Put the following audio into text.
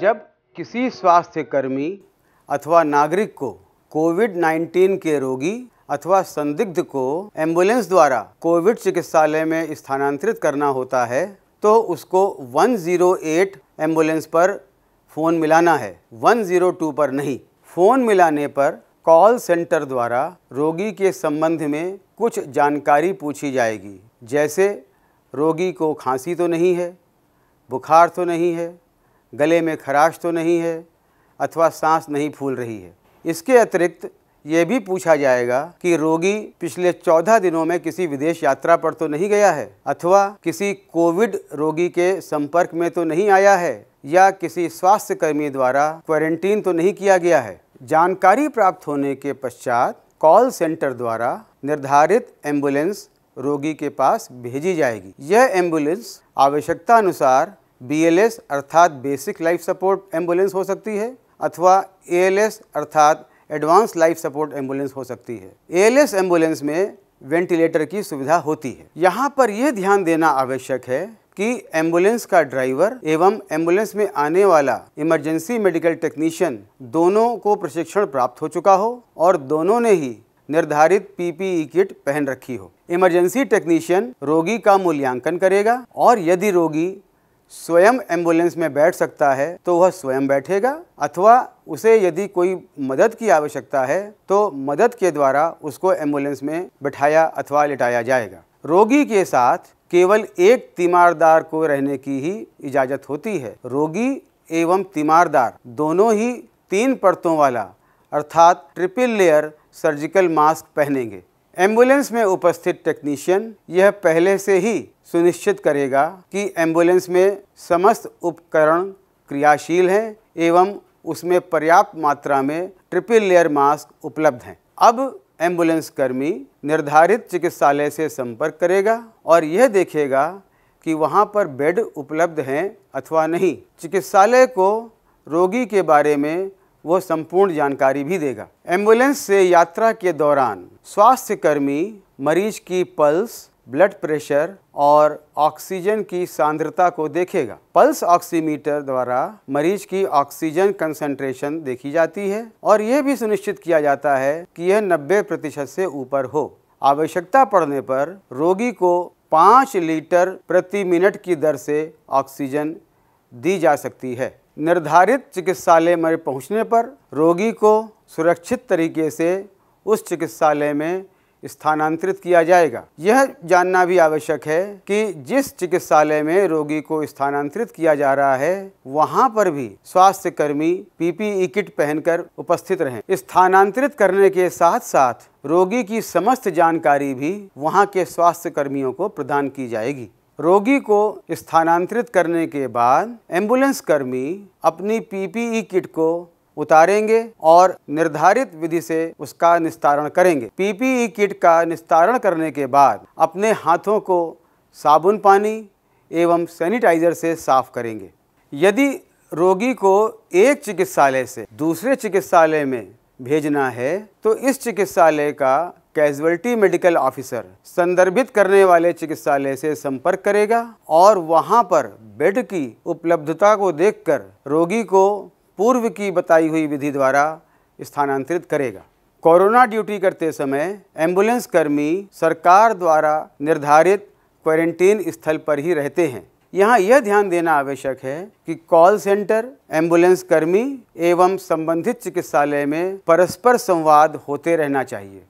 जब किसी स्वास्थ्यकर्मी अथवा नागरिक को कोविड 19 के रोगी अथवा संदिग्ध को एम्बुलेंस द्वारा कोविड चिकित्सालय में स्थानांतरित करना होता है तो उसको 108 एम्बुलेंस पर फ़ोन मिलाना है 102 पर नहीं फ़ोन मिलाने पर कॉल सेंटर द्वारा रोगी के संबंध में कुछ जानकारी पूछी जाएगी जैसे रोगी को खांसी तो नहीं है बुखार तो नहीं है गले में खराश तो नहीं है अथवा सांस नहीं फूल रही है इसके अतिरिक्त ये भी पूछा जाएगा कि रोगी पिछले चौदह दिनों में किसी विदेश यात्रा पर तो नहीं गया है अथवा किसी कोविड रोगी के संपर्क में तो नहीं आया है या किसी स्वास्थ्य कर्मी द्वारा क्वारंटीन तो नहीं किया गया है जानकारी प्राप्त होने के पश्चात कॉल सेंटर द्वारा निर्धारित एम्बुलेंस रोगी के पास भेजी जाएगी यह एम्बुलेंस आवश्यकता अनुसार बीएलएस अर्थात बेसिक लाइफ सपोर्ट एम्बुलेंस हो सकती है अथवा एएलएस अर्थात एडवांस लाइफ सपोर्ट एम्बुलेंस हो सकती है एएलएस एम्बुलेंस में वेंटिलेटर की सुविधा होती है यहाँ पर यह ध्यान देना आवश्यक है कि एम्बुलेंस का ड्राइवर एवं एम्बुलेंस में आने वाला इमरजेंसी मेडिकल टेक्नीशियन दोनों को प्रशिक्षण प्राप्त हो चुका हो और दोनों ने ही निर्धारित पीपीई किट e पहन रखी हो इमरजेंसी टेक्नीशियन रोगी का मूल्यांकन करेगा और यदि रोगी स्वयं एम्बुलेंस में बैठ सकता है तो वह स्वयं बैठेगा अथवा उसे यदि कोई मदद की आवश्यकता है तो मदद के द्वारा उसको एम्बुलेंस में बैठाया अथवा लिटाया जाएगा रोगी के साथ केवल एक तीमारदार को रहने की ही इजाज़त होती है रोगी एवं तीमारदार दोनों ही तीन परतों वाला अर्थात ट्रिपल लेयर सर्जिकल मास्क पहनेंगे एम्बुलेंस में उपस्थित टेक्नीशियन यह पहले से ही सुनिश्चित करेगा कि एम्बुलेंस में समस्त उपकरण क्रियाशील हैं एवं उसमें पर्याप्त मात्रा में ट्रिपल लेयर मास्क उपलब्ध हैं अब एम्बुलेंस कर्मी निर्धारित चिकित्सालय से संपर्क करेगा और यह देखेगा कि वहाँ पर बेड उपलब्ध हैं अथवा नहीं चिकित्सालय को रोगी के बारे में वो संपूर्ण जानकारी भी देगा एम्बुलेंस से यात्रा के दौरान स्वास्थ्य कर्मी मरीज की पल्स ब्लड प्रेशर और ऑक्सीजन की सांद्रता को देखेगा पल्स ऑक्सीमीटर द्वारा मरीज की ऑक्सीजन कंसंट्रेशन देखी जाती है और यह भी सुनिश्चित किया जाता है कि यह 90 प्रतिशत से ऊपर हो आवश्यकता पड़ने पर रोगी को 5 लीटर प्रति मिनट की दर से ऑक्सीजन दी जा सकती है निर्धारित चिकित्सालय में पहुंचने पर रोगी को सुरक्षित तरीके से उस चिकित्सालय में स्थानांतरित किया जाएगा यह जानना भी आवश्यक है कि जिस चिकित्सालय में रोगी को स्थानांतरित किया जा रहा है वहां पर भी स्वास्थ्य कर्मी पीपीई किट पहनकर उपस्थित रहें स्थानांतरित करने के साथ साथ रोगी की समस्त जानकारी भी वहां के स्वास्थ्य कर्मियों को प्रदान की जाएगी रोगी को स्थानांतरित करने के बाद एम्बुलेंस कर्मी अपनी पीपीई किट को उतारेंगे और निर्धारित विधि से उसका निस्तारण करेंगे पीपीई किट का निस्तारण करने के बाद अपने हाथों को साबुन पानी एवं सैनिटाइजर से साफ करेंगे यदि रोगी को एक चिकित्सालय से दूसरे चिकित्सालय में भेजना है तो इस चिकित्सालय का कैजुअलिटी मेडिकल ऑफिसर संदर्भित करने वाले चिकित्सालय से संपर्क करेगा और वहां पर बेड की उपलब्धता को देखकर रोगी को पूर्व की बताई हुई विधि द्वारा स्थानांतरित करेगा कोरोना ड्यूटी करते समय एम्बुलेंस कर्मी सरकार द्वारा निर्धारित क्वारंटीन स्थल पर ही रहते हैं यहाँ यह ध्यान देना आवश्यक है कि कॉल सेंटर एम्बुलेंस कर्मी एवं संबंधित चिकित्सालय में परस्पर संवाद होते रहना चाहिए